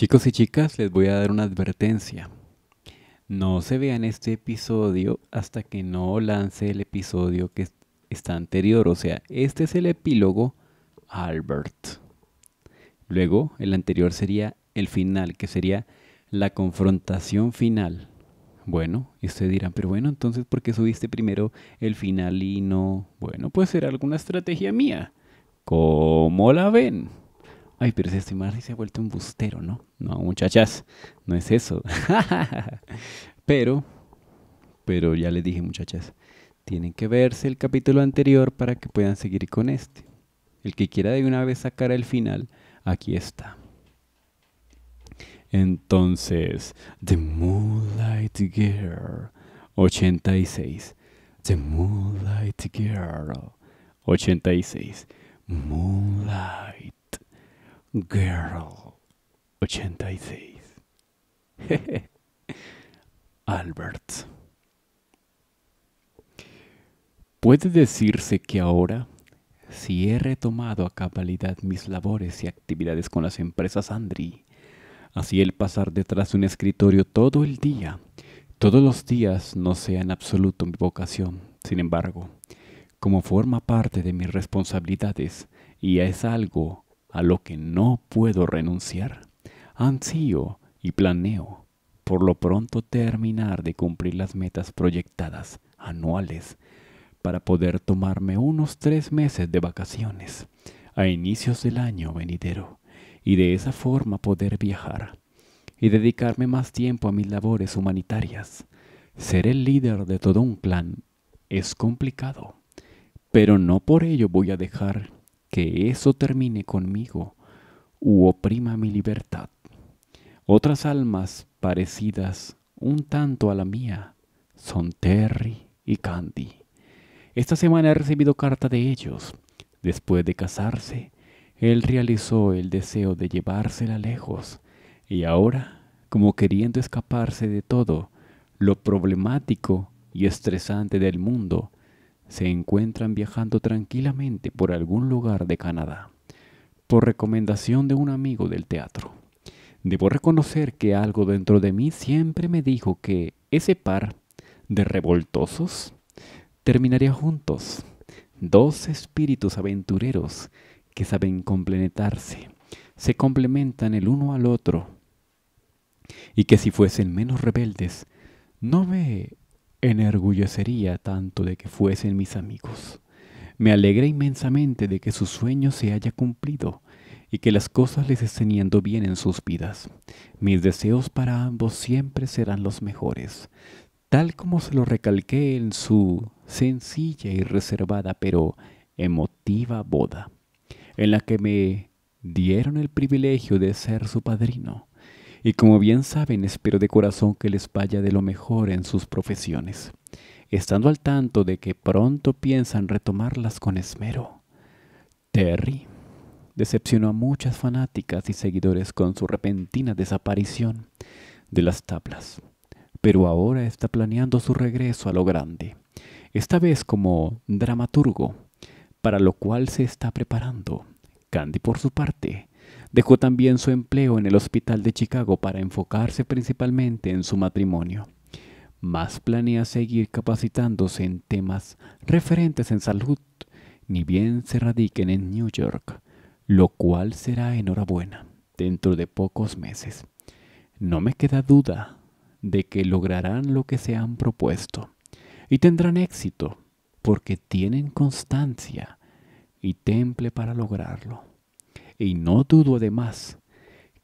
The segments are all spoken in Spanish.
Chicos y chicas, les voy a dar una advertencia. No se vean este episodio hasta que no lance el episodio que está anterior. O sea, este es el epílogo Albert. Luego, el anterior sería el final, que sería la confrontación final. Bueno, y ustedes dirán, pero bueno, entonces, ¿por qué subiste primero el final y no? Bueno, pues ser alguna estrategia mía. ¿Cómo la ven? Ay, pero este mar se ha vuelto un bustero, ¿no? No, muchachas, no es eso. pero, pero ya les dije, muchachas, tienen que verse el capítulo anterior para que puedan seguir con este. El que quiera de una vez sacar el final, aquí está. Entonces, The Moonlight Girl 86. The Moonlight Girl 86. Moonlight. Girl 86. Albert. Puede decirse que ahora, si he retomado a cabalidad mis labores y actividades con las empresas Andri, así el pasar detrás de un escritorio todo el día, todos los días no sea en absoluto mi vocación. Sin embargo, como forma parte de mis responsabilidades y es algo a lo que no puedo renunciar. Ansío y planeo por lo pronto terminar de cumplir las metas proyectadas anuales para poder tomarme unos tres meses de vacaciones a inicios del año venidero y de esa forma poder viajar y dedicarme más tiempo a mis labores humanitarias. Ser el líder de todo un clan es complicado, pero no por ello voy a dejar que eso termine conmigo u oprima mi libertad. Otras almas parecidas un tanto a la mía son Terry y Candy. Esta semana he recibido carta de ellos. Después de casarse, él realizó el deseo de llevársela lejos y ahora, como queriendo escaparse de todo lo problemático y estresante del mundo, se encuentran viajando tranquilamente por algún lugar de Canadá, por recomendación de un amigo del teatro. Debo reconocer que algo dentro de mí siempre me dijo que ese par de revoltosos terminaría juntos, dos espíritus aventureros que saben complementarse, se complementan el uno al otro, y que si fuesen menos rebeldes, no me enorgullecería tanto de que fuesen mis amigos. Me alegra inmensamente de que su sueño se haya cumplido y que las cosas les estén yendo bien en sus vidas. Mis deseos para ambos siempre serán los mejores, tal como se lo recalqué en su sencilla y reservada pero emotiva boda, en la que me dieron el privilegio de ser su padrino y como bien saben espero de corazón que les vaya de lo mejor en sus profesiones, estando al tanto de que pronto piensan retomarlas con esmero. Terry decepcionó a muchas fanáticas y seguidores con su repentina desaparición de las tablas, pero ahora está planeando su regreso a lo grande, esta vez como dramaturgo, para lo cual se está preparando. Candy, por su parte, Dejó también su empleo en el hospital de Chicago para enfocarse principalmente en su matrimonio, más planea seguir capacitándose en temas referentes en salud, ni bien se radiquen en New York, lo cual será enhorabuena dentro de pocos meses. No me queda duda de que lograrán lo que se han propuesto y tendrán éxito porque tienen constancia y temple para lograrlo y no dudo además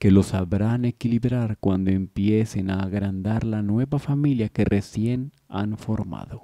que lo sabrán equilibrar cuando empiecen a agrandar la nueva familia que recién han formado.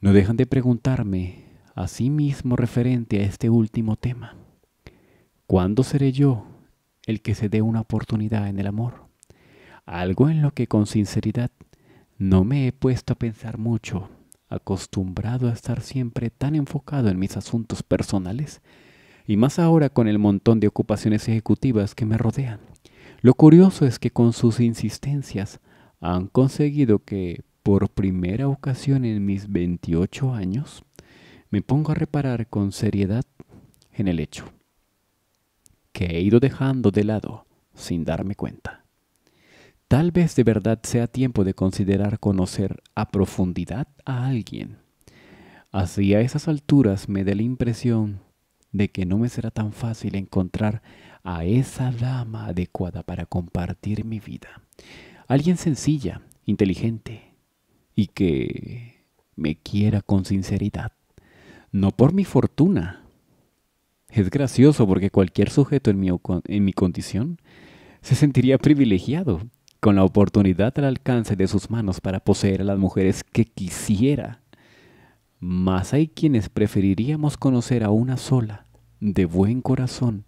No dejan de preguntarme a mismo referente a este último tema. ¿Cuándo seré yo el que se dé una oportunidad en el amor? Algo en lo que con sinceridad no me he puesto a pensar mucho, acostumbrado a estar siempre tan enfocado en mis asuntos personales y más ahora con el montón de ocupaciones ejecutivas que me rodean. Lo curioso es que con sus insistencias han conseguido que, por primera ocasión en mis 28 años, me pongo a reparar con seriedad en el hecho, que he ido dejando de lado sin darme cuenta. Tal vez de verdad sea tiempo de considerar conocer a profundidad a alguien. Así a esas alturas me da la impresión de que no me será tan fácil encontrar a esa dama adecuada para compartir mi vida. Alguien sencilla, inteligente y que me quiera con sinceridad, no por mi fortuna. Es gracioso porque cualquier sujeto en mi, en mi condición se sentiría privilegiado con la oportunidad al alcance de sus manos para poseer a las mujeres que quisiera mas hay quienes preferiríamos conocer a una sola, de buen corazón,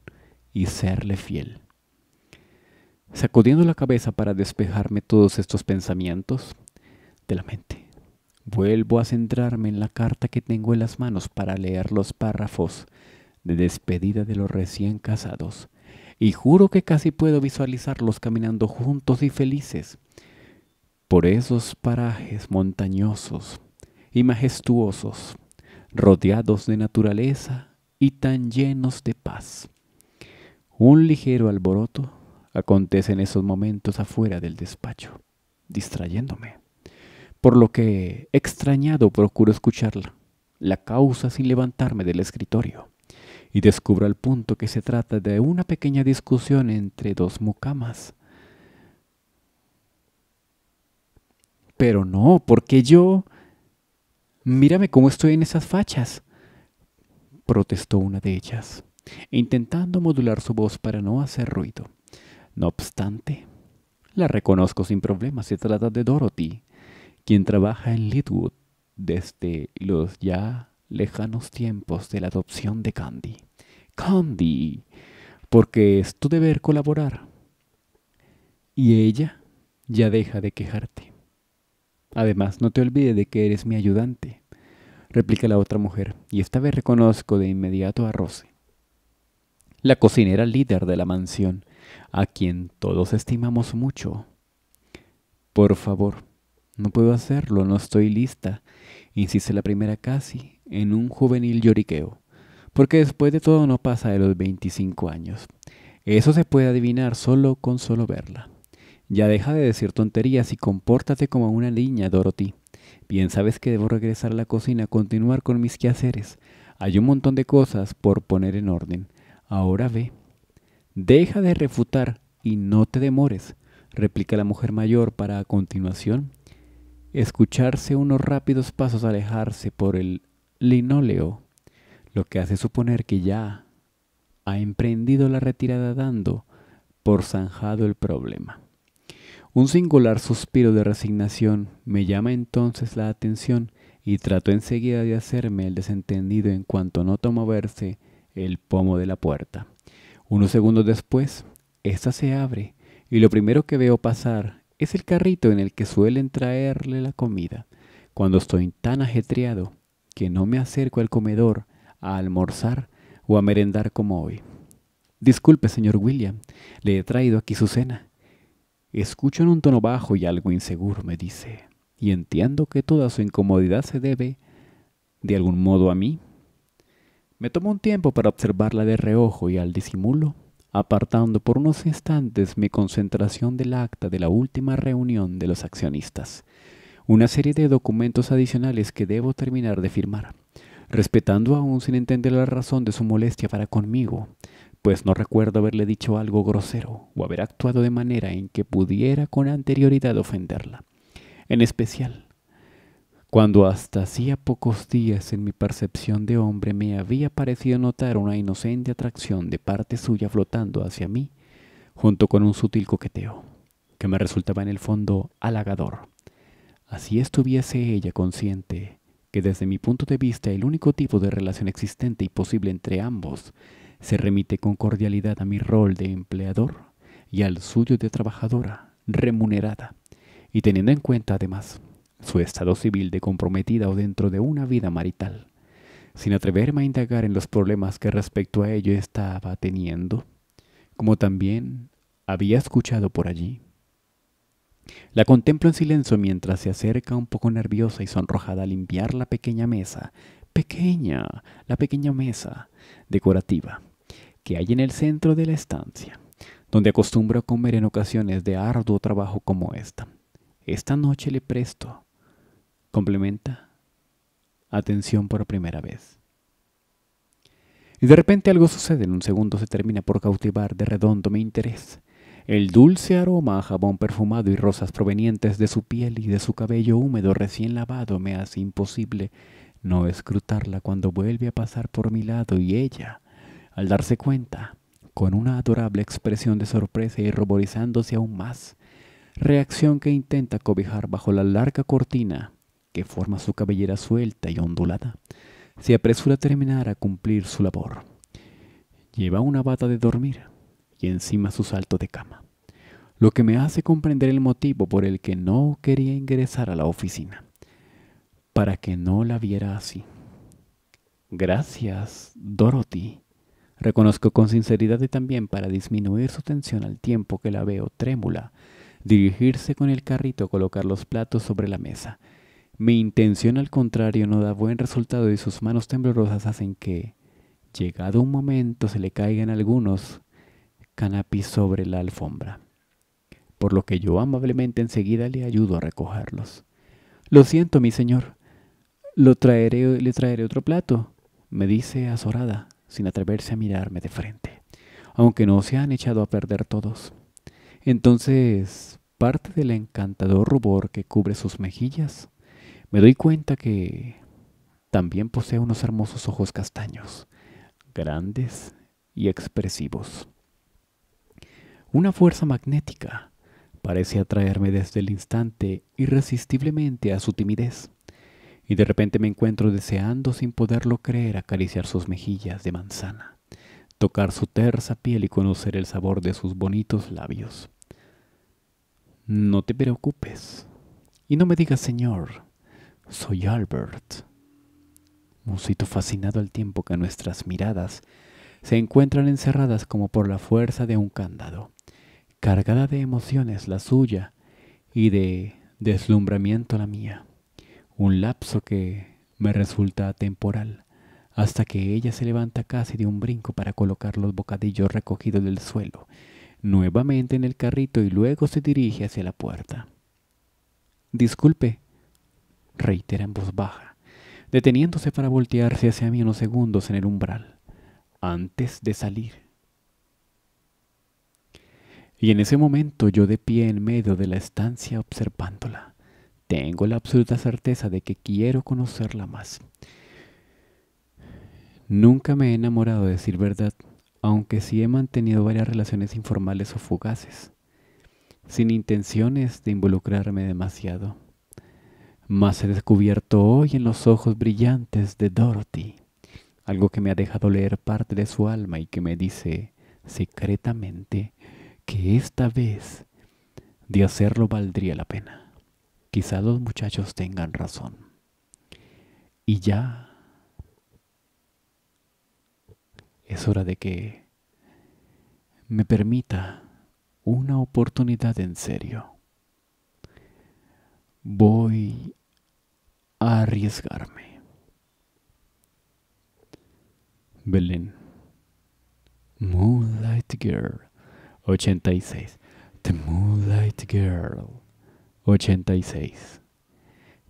y serle fiel. Sacudiendo la cabeza para despejarme todos estos pensamientos de la mente, vuelvo a centrarme en la carta que tengo en las manos para leer los párrafos de despedida de los recién casados, y juro que casi puedo visualizarlos caminando juntos y felices por esos parajes montañosos y majestuosos, rodeados de naturaleza y tan llenos de paz. Un ligero alboroto acontece en esos momentos afuera del despacho, distrayéndome, por lo que, extrañado, procuro escucharla, la causa sin levantarme del escritorio, y descubro al punto que se trata de una pequeña discusión entre dos mucamas. Pero no, porque yo Mírame cómo estoy en esas fachas, protestó una de ellas, intentando modular su voz para no hacer ruido. No obstante, la reconozco sin problema. Se trata de Dorothy, quien trabaja en Litwood desde los ya lejanos tiempos de la adopción de Candy. Candy, porque es tu deber colaborar. Y ella ya deja de quejarte. Además, no te olvides de que eres mi ayudante, replica la otra mujer, y esta vez reconozco de inmediato a Rose, la cocinera líder de la mansión, a quien todos estimamos mucho. Por favor, no puedo hacerlo, no estoy lista, insiste la primera casi, en un juvenil lloriqueo, porque después de todo no pasa de los 25 años. Eso se puede adivinar solo con solo verla. Ya deja de decir tonterías y compórtate como una niña, Dorothy. Bien sabes que debo regresar a la cocina a continuar con mis quehaceres. Hay un montón de cosas por poner en orden. Ahora ve. Deja de refutar y no te demores, replica la mujer mayor para a continuación escucharse unos rápidos pasos alejarse por el linóleo, lo que hace suponer que ya ha emprendido la retirada dando por zanjado el problema. Un singular suspiro de resignación me llama entonces la atención y trato enseguida de hacerme el desentendido en cuanto noto moverse el pomo de la puerta. Unos segundos después, ésta se abre y lo primero que veo pasar es el carrito en el que suelen traerle la comida. Cuando estoy tan ajetreado que no me acerco al comedor a almorzar o a merendar como hoy. Disculpe, señor William, le he traído aquí su cena. Escucho en un tono bajo y algo inseguro, me dice, y entiendo que toda su incomodidad se debe, de algún modo, a mí. Me tomo un tiempo para observarla de reojo y al disimulo, apartando por unos instantes mi concentración del acta de la última reunión de los accionistas, una serie de documentos adicionales que debo terminar de firmar, respetando aún sin entender la razón de su molestia para conmigo pues no recuerdo haberle dicho algo grosero o haber actuado de manera en que pudiera con anterioridad ofenderla. En especial, cuando hasta hacía pocos días en mi percepción de hombre me había parecido notar una inocente atracción de parte suya flotando hacia mí, junto con un sutil coqueteo, que me resultaba en el fondo halagador. Así estuviese ella consciente que desde mi punto de vista el único tipo de relación existente y posible entre ambos se remite con cordialidad a mi rol de empleador y al suyo de trabajadora remunerada, y teniendo en cuenta además su estado civil de comprometida o dentro de una vida marital, sin atreverme a indagar en los problemas que respecto a ello estaba teniendo, como también había escuchado por allí. La contemplo en silencio mientras se acerca un poco nerviosa y sonrojada a limpiar la pequeña mesa, pequeña, la pequeña mesa decorativa hay en el centro de la estancia, donde acostumbro comer en ocasiones de arduo trabajo como esta. Esta noche le presto, complementa, atención por primera vez. Y de repente algo sucede, en un segundo se termina por cautivar de redondo mi interés. El dulce aroma a jabón perfumado y rosas provenientes de su piel y de su cabello húmedo recién lavado me hace imposible no escrutarla cuando vuelve a pasar por mi lado y ella, al darse cuenta, con una adorable expresión de sorpresa y ruborizándose aún más, reacción que intenta cobijar bajo la larga cortina que forma su cabellera suelta y ondulada, se apresura a terminar a cumplir su labor. Lleva una bata de dormir y encima su salto de cama, lo que me hace comprender el motivo por el que no quería ingresar a la oficina, para que no la viera así. Gracias, Dorothy, Reconozco con sinceridad y también para disminuir su tensión al tiempo que la veo trémula, dirigirse con el carrito a colocar los platos sobre la mesa. Mi intención al contrario no da buen resultado y sus manos temblorosas hacen que, llegado un momento, se le caigan algunos canapis sobre la alfombra, por lo que yo amablemente enseguida le ayudo a recogerlos. Lo siento, mi señor. Lo traeré, le traeré otro plato, me dice azorada sin atreverse a mirarme de frente, aunque no se han echado a perder todos. Entonces, parte del encantador rubor que cubre sus mejillas, me doy cuenta que también posee unos hermosos ojos castaños, grandes y expresivos. Una fuerza magnética parece atraerme desde el instante irresistiblemente a su timidez, y de repente me encuentro deseando sin poderlo creer acariciar sus mejillas de manzana, tocar su tersa piel y conocer el sabor de sus bonitos labios. No te preocupes y no me digas señor, soy Albert. Musito fascinado al tiempo que nuestras miradas se encuentran encerradas como por la fuerza de un candado, cargada de emociones la suya y de deslumbramiento la mía un lapso que me resulta temporal, hasta que ella se levanta casi de un brinco para colocar los bocadillos recogidos del suelo, nuevamente en el carrito y luego se dirige hacia la puerta. Disculpe, reitera en voz baja, deteniéndose para voltearse hacia mí unos segundos en el umbral, antes de salir. Y en ese momento yo de pie en medio de la estancia observándola. Tengo la absoluta certeza de que quiero conocerla más. Nunca me he enamorado de decir verdad, aunque sí he mantenido varias relaciones informales o fugaces, sin intenciones de involucrarme demasiado. Mas he descubierto hoy en los ojos brillantes de Dorothy algo que me ha dejado leer parte de su alma y que me dice secretamente que esta vez de hacerlo valdría la pena. Quizá los muchachos tengan razón. Y ya es hora de que me permita una oportunidad en serio. Voy a arriesgarme. Belén. Moonlight Girl. 86. The Moonlight Girl. 86.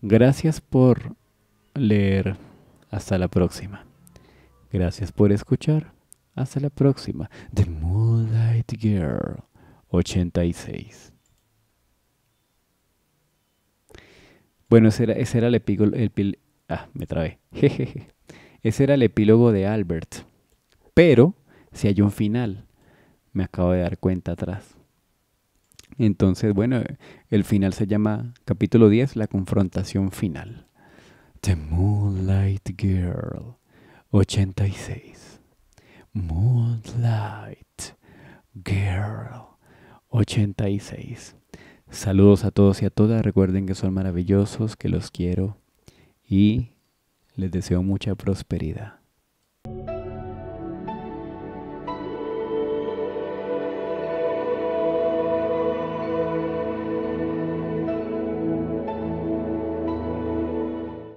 Gracias por leer. Hasta la próxima. Gracias por escuchar. Hasta la próxima. The Moonlight Girl 86. Bueno, ese era, el epílogo. ah, me trabé. Ese era el epílogo de Albert. Pero si hay un final, me acabo de dar cuenta atrás. Entonces, bueno, el final se llama capítulo 10, la confrontación final. The Moonlight Girl 86. Moonlight Girl 86. Saludos a todos y a todas. Recuerden que son maravillosos, que los quiero y les deseo mucha prosperidad.